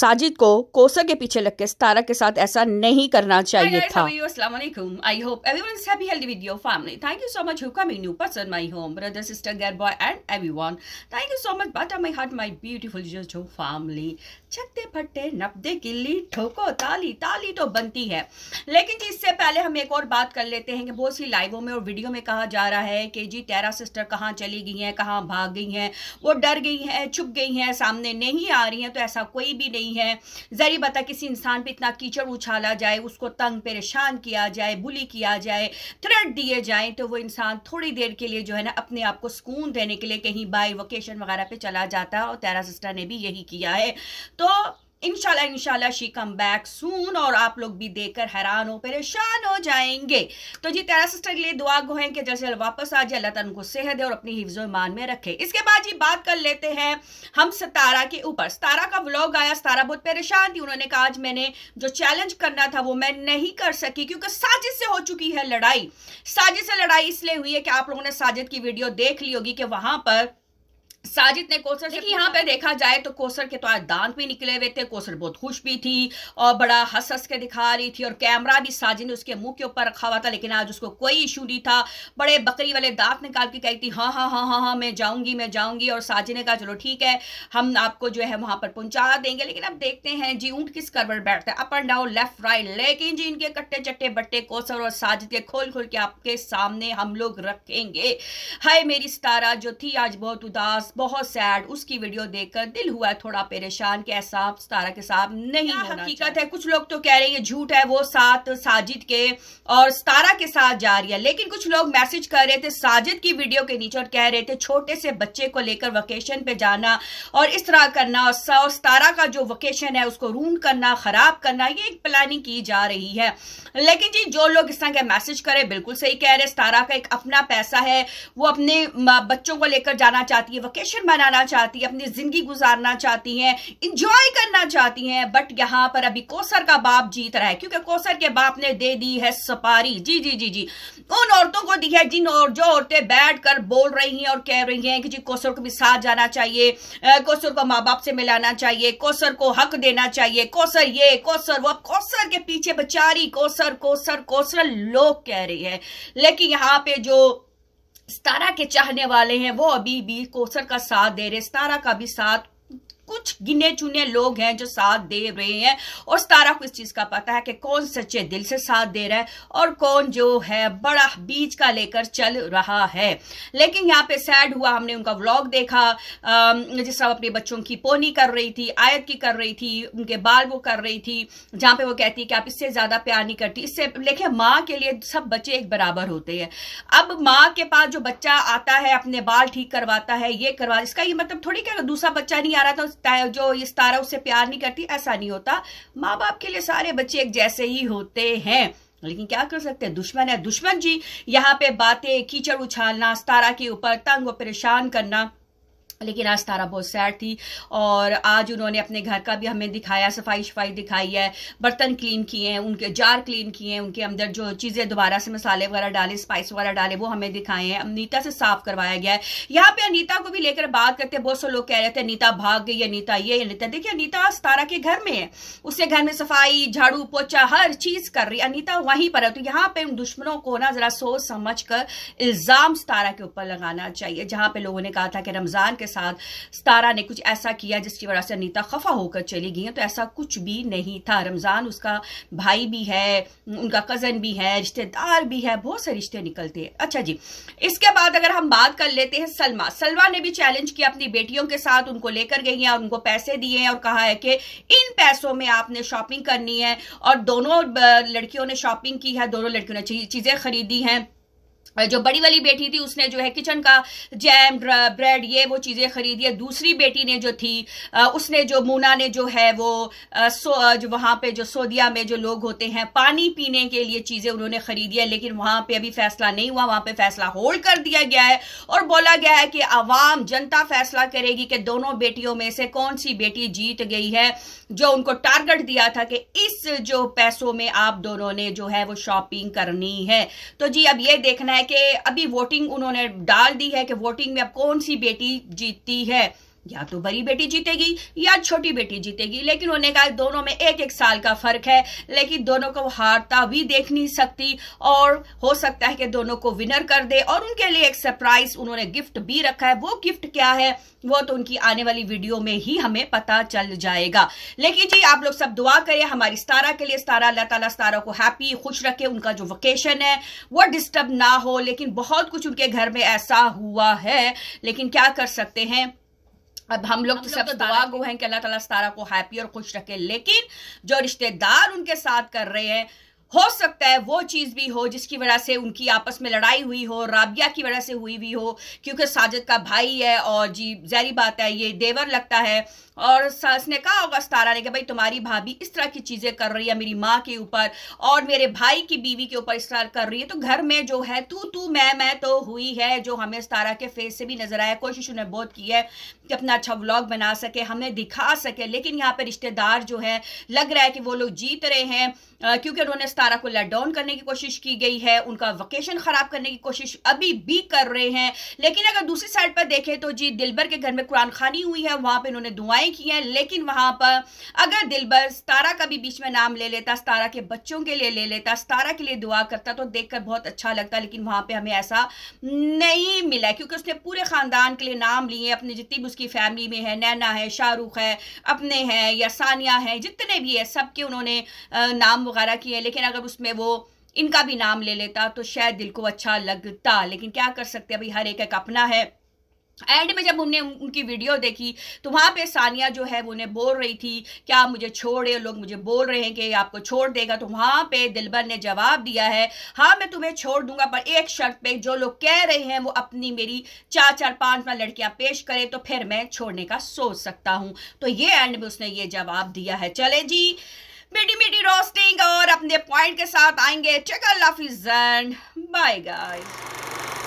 साजिद को कोसा के पीछे लग के सतारा के साथ ऐसा नहीं करना चाहिए था I hope everyone happy healthy with your family thank you so much coming new person my home brother sister girl boy and everyone thank you so much but my heart my beautiful family फट्टे नब्दे ठोको ताली ताली तो बनती है लेकिन जी इससे पहले हम एक और बात कर लेते हैं कि बहुत सी लाइवों में और वीडियो में कहा जा रहा है कि जी टेरा सिस्टर कहाँ चली गई हैं कहाँ भाग गई हैं वो डर गई हैं छुप गई हैं सामने नहीं आ रही हैं तो ऐसा कोई भी नहीं गई हैं ज़री बता किसी इंसान पे इतना कीचड़ उछाला जाए उसको तंग परेशान किया जाए बुली किया जाए थ्रेड दिए जाए तो वो इंसान थोड़ी देर के लिए जो है ना अपने आप को सुकून देने के लिए कहीं बाई वोकेशन वगैरह पर चला जाता और तेरा सिस्टर ने भी यही किया है तो इनशाला इनशाला शी कम बैक सून और आप लोग भी देखकर हैरान हो परेशान हो जाएंगे तो जी तेरा सिस्टर के लिए दुआ गो है कि जल्द से जल्द वापस आ जाए अल्लाह ताला सेहत है और अपनी हिफ्ज मान में रखे इसके बाद जी बात कर लेते हैं हम सतारा के ऊपर सतारा का व्लॉग आया सतारा बहुत परेशान थी उन्होंने कहा आज मैंने जो चैलेंज करना था वो मैं नहीं कर सकी क्योंकि साजिद से हो चुकी है लड़ाई साजिद से लड़ाई इसलिए हुई है कि आप लोगों ने साजिद की वीडियो देख ली होगी कि वहां पर साजिद ने कोसर से यहाँ पे देखा जाए तो कोसर के तो आज दांत भी निकले हुए थे कोसर बहुत खुश भी थी और बड़ा हंस हंस के दिखा रही थी और कैमरा भी साजिद ने उसके मुंह के ऊपर रखा हुआ था लेकिन आज उसको कोई इशू नहीं था बड़े बकरी वाले दांत निकाल के कही थी हाँ हाँ हाँ हाँ हाँ मैं जाऊँगी मैं जाऊँगी और साजिद ने कहा चलो ठीक है हम आपको जो है वहाँ पर पहुँचा देंगे लेकिन अब देखते हैं जी ऊँट किस कर बैठता है up and down left right लेकिन जी इनके कट्टे चट्टे बट्टे कोसर और साजिद के खोल खोल के आपके सामने हम लोग रखेंगे हाय मेरी सितारा जो थी आज बहुत उदास बहुत सैड उसकी वीडियो देखकर दिल हुआ थोड़ा परेशान के ऐसा सतारा के साथ नहीं होना हकीकत है कुछ लोग तो कह रहे हैं ये झूठ है वो साथ साजिद के और सतारा के साथ जा रही है लेकिन कुछ लोग मैसेज कर रहे थे साजिद की वीडियो के नीचे और कह रहे थे छोटे से बच्चे को लेकर वकेशन पे जाना और इस तरह करना और सतारा का जो वकेशन है उसको रून करना खराब करना ये एक प्लानिंग की जा रही है लेकिन जी जो लोग इस तरह के मैसेज करे बिल्कुल सही कह रहे तारा का एक अपना पैसा है वो अपने बच्चों को लेकर जाना चाहती है वेकेशन बनाना चाहती है अपनी जिंदगी गुजारना चाहती हैं इंजॉय करना चाहती हैं बट यहां पर अभी कोसर का बाप जीत रहा है क्योंकि कोसर के बाप ने दे दी है सपारी जी जी जी जी उन औरतों को दी है जिन और जो औरतें बैठ कर बोल रही हैं और कह रही हैं कि जी कोसर को भी साथ जाना चाहिए कोसर को माँ बाप से मिलाना चाहिए कोसर को हक देना चाहिए कोसर ये कोसर वो कोसर के पीछे बेचारी कोसर कोसर कोसर लोग कह रही है लेकिन यहाँ पे जो सतारा के चाहने वाले हैं वो अभी भी कोसर का साथ दे रहे सतारा का भी साथ कुछ गिने चुने लोग हैं जो साथ दे रहे हैं और सतारा को इस चीज का पता है कि कौन सच्चे दिल से साथ दे रहा है और कौन जो है बड़ा बीच का लेकर चल रहा है लेकिन यहाँ पे सैड हुआ हमने उनका व्लॉग देखा जिस तरह अपने बच्चों की पोनी कर रही थी आयत की कर रही थी उनके बाल वो कर रही थी जहां पे वो कहती है कि आप इससे ज्यादा प्यार नहीं करती इससे लेकिन माँ के लिए सब बच्चे एक बराबर होते हैं अब माँ के पास जो बच्चा आता है अपने बाल ठीक करवाता है ये करवा इसका ये मतलब थोड़ी क्या दूसरा बच्चा नहीं आ रहा था जो इस तारा उससे प्यार नहीं करती ऐसा नहीं होता माँ बाप के लिए सारे बच्चे एक जैसे ही होते हैं लेकिन क्या कर सकते हैं दुश्मन है दुश्मन जी यहाँ पे बातें कीचड़ उछालना तारा के ऊपर तंग व परेशान करना लेकिन आज तारा बहुत सैड थी और आज उन्होंने अपने घर का भी हमें दिखाया सफाई शफाई दिखाई है बर्तन क्लीन किए हैं उनके जार क्लीन किए हैं उनके अंदर जो चीज़ें दोबारा से मसाले वगैरह डाले स्पाइस वगैरह डाले वो हमें दिखाए हैं अनीता से साफ करवाया गया है यहाँ पे अनीता को भी लेकर बात करते बहुत से लोग कह रहे थे अनीता भाग गई अनीता ये अनीता देखिए अनीता तारा के घर में है उसके घर में सफाई झाड़ू पोछा हर चीज़ कर रही अनीता वहीं पर है तो यहाँ पे उन दुश्मनों को ना जरा सोच समझ कर इल्ज़ाम तारा के ऊपर लगाना चाहिए जहाँ पे लोगों ने कहा था कि रमज़ान के साथ सतारा ने कुछ ऐसा किया जिसकी वजह से अनीता खफा होकर चली गई तो ऐसा कुछ भी नहीं था रमज़ान उसका भाई भी है उनका कज़न भी है रिश्तेदार भी है बहुत से रिश्ते निकलते हैं अच्छा जी इसके बाद अगर हम बात कर लेते हैं सलमा सलमा ने भी चैलेंज किया अपनी बेटियों के साथ उनको लेकर गई हैं और उनको पैसे दिए हैं और कहा है कि इन पैसों में आपने शॉपिंग करनी है और दोनों लड़कियों ने शॉपिंग की है दोनों लड़कियों ने चीज़ें खरीदी हैं जो बड़ी वाली बेटी थी उसने जो है किचन का जैम ब्रेड ये वो चीज़ें खरीदी है दूसरी बेटी ने जो थी उसने जो मूना ने जो है वो सो जो वहाँ पे जो सोदिया में जो लोग होते हैं पानी पीने के लिए चीज़ें उन्होंने खरीदी है लेकिन वहाँ पे अभी फैसला नहीं हुआ वहाँ पे फैसला होल्ड कर दिया गया है और बोला गया है कि आवाम जनता फैसला करेगी कि दोनों बेटियों में से कौन सी बेटी जीत गई है जो उनको टारगेट दिया था कि इस जो पैसों में आप दोनों ने जो है वो शॉपिंग करनी है तो जी अब ये देखना है कि अभी वोटिंग उन्होंने डाल दी है कि वोटिंग में अब कौन सी बेटी जीतती है या तो बड़ी बेटी जीतेगी या छोटी बेटी जीतेगी लेकिन उन्होंने कहा दोनों में एक एक साल का फर्क है लेकिन दोनों को हारता भी देख नहीं सकती और हो सकता है कि दोनों को विनर कर दे और उनके लिए एक सरप्राइज उन्होंने गिफ्ट भी रखा है वो गिफ्ट क्या है वो तो उनकी आने वाली वीडियो में ही हमें पता चल जाएगा लेकिन जी आप लोग सब दुआ करें हमारी स्तारा के लिए स्तारा अल्लाह ताला स्तारा को हैप्पी खुश रखे उनका जो वकेशन है वो डिस्टर्ब ना हो लेकिन बहुत कुछ उनके घर में ऐसा हुआ है लेकिन क्या कर सकते हैं अब हम लोग तो सब तो दुआ गो हैं कि अल्लाह ताला तारा को हैप्पी और खुश रखे लेकिन जो रिश्तेदार उनके साथ कर रहे हैं हो सकता है वो चीज़ भी हो जिसकी वजह से उनकी आपस में लड़ाई हुई हो राबिया की वजह से हुई भी हो क्योंकि साजिद का भाई है और जी जहरी बात है ये देवर लगता है और सास ने कहा होगा सतारा ने कहा भाई तुम्हारी भाभी इस तरह की चीज़ें कर रही है मेरी माँ के ऊपर और मेरे भाई की बीवी के ऊपर इस तरह कर रही है तो घर में जो है तू तू मैं मैं तो हुई है जो हमें सतारा के फेस से भी नज़र आया कोशिश उन्हें बहुत की है कि अपना अच्छा व्लॉग बना सके हमें दिखा सके लेकिन यहाँ पर रिश्तेदार जो है लग रहा है कि वो लोग जीत रहे हैं क्योंकि उन्होंने सतारा को लेट डाउन करने की कोशिश की गई है उनका वकेशन ख़राब करने की कोशिश अभी भी कर रहे हैं लेकिन अगर दूसरी साइड पर देखें तो जी दिलबर के घर में कुरान खानी हुई है वहाँ पर इन्होंने दुआएं नहीं की हैं लेकिन वहां पर अगर दिलबर सतारा का भी बीच में नाम ले लेता सतारा के बच्चों के लिए ले लेता सतारा के लिए दुआ करता तो देखकर बहुत अच्छा लगता लेकिन वहां पे हमें ऐसा नहीं मिला क्योंकि उसने पूरे ख़ानदान के लिए नाम लिए अपने जितनी भी उसकी फैमिली में है नैना है शाहरुख है अपने हैं या सानिया है जितने भी है सबके उन्होंने नाम वगैरह किए लेकिन अगर उसमें वो इनका भी नाम ले लेता तो शायद दिल को अच्छा लगता लेकिन क्या कर सकते हैं भाई हर एक एक अपना है एंड में जब उन्होंने उनकी वीडियो देखी तो वहाँ पे सानिया जो है वो उन्हें बोल रही थी क्या आप मुझे छोड़े लोग मुझे बोल रहे हैं कि आपको छोड़ देगा तो वहाँ पे दिलबर ने जवाब दिया है हाँ मैं तुम्हें छोड़ दूंगा पर एक शर्त पे जो लोग कह रहे हैं वो अपनी मेरी चार चार पाँच पाँच लड़कियाँ पेश करें तो फिर मैं छोड़ने का सोच सकता हूँ तो ये एंड में उसने ये जवाब दिया है चले जी मीठी मीठी रोस्टिंग और अपने पॉइंट के साथ आएंगे चकल हाफिजन बाय बाय